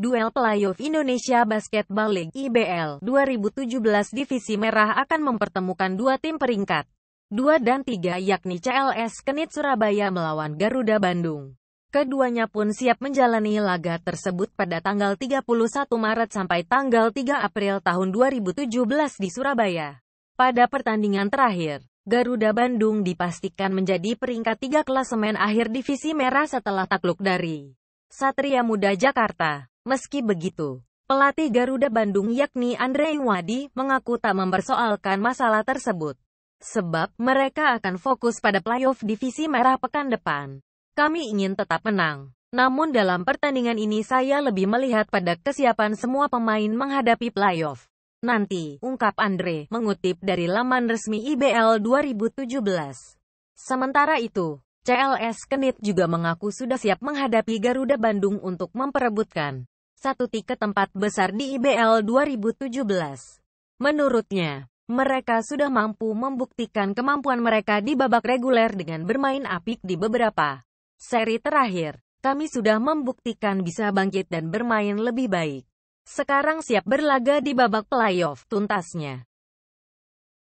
Duel playoff Indonesia Basketball League IBL 2017 Divisi Merah akan mempertemukan dua tim peringkat dua dan tiga yakni CLS Kenit Surabaya melawan Garuda Bandung. Keduanya pun siap menjalani laga tersebut pada tanggal 31 Maret sampai tanggal 3 April tahun 2017 di Surabaya. Pada pertandingan terakhir, Garuda Bandung dipastikan menjadi peringkat 3 klasemen akhir divisi merah setelah takluk dari Satria Muda Jakarta. Meski begitu, pelatih Garuda Bandung yakni Andre Wadi mengaku tak mempersoalkan masalah tersebut. Sebab mereka akan fokus pada playoff divisi merah pekan depan. Kami ingin tetap menang. Namun dalam pertandingan ini saya lebih melihat pada kesiapan semua pemain menghadapi playoff. Nanti, ungkap Andre, mengutip dari laman resmi IBL 2017. Sementara itu, CLS Kenit juga mengaku sudah siap menghadapi Garuda Bandung untuk memperebutkan satu tiket tempat besar di IBL 2017. Menurutnya, mereka sudah mampu membuktikan kemampuan mereka di babak reguler dengan bermain apik di beberapa seri terakhir. Kami sudah membuktikan bisa bangkit dan bermain lebih baik. Sekarang siap berlaga di babak playoff tuntasnya.